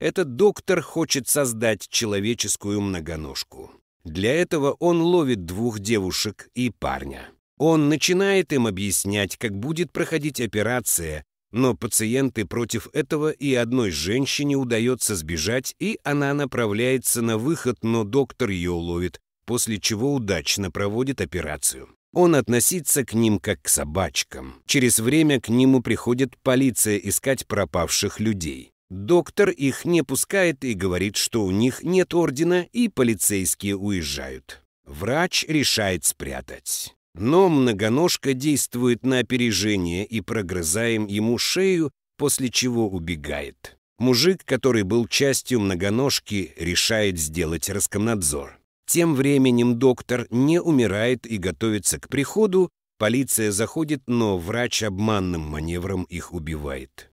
Этот доктор хочет создать человеческую многоножку. Для этого он ловит двух девушек и парня. Он начинает им объяснять, как будет проходить операция, но пациенты против этого и одной женщине удается сбежать, и она направляется на выход, но доктор ее уловит, после чего удачно проводит операцию. Он относится к ним как к собачкам. Через время к нему приходит полиция искать пропавших людей. Доктор их не пускает и говорит, что у них нет ордена, и полицейские уезжают. Врач решает спрятать. Но многоножка действует на опережение и прогрызаем ему шею, после чего убегает. Мужик, который был частью многоножки, решает сделать раскомнадзор. Тем временем доктор не умирает и готовится к приходу, полиция заходит, но врач обманным маневром их убивает.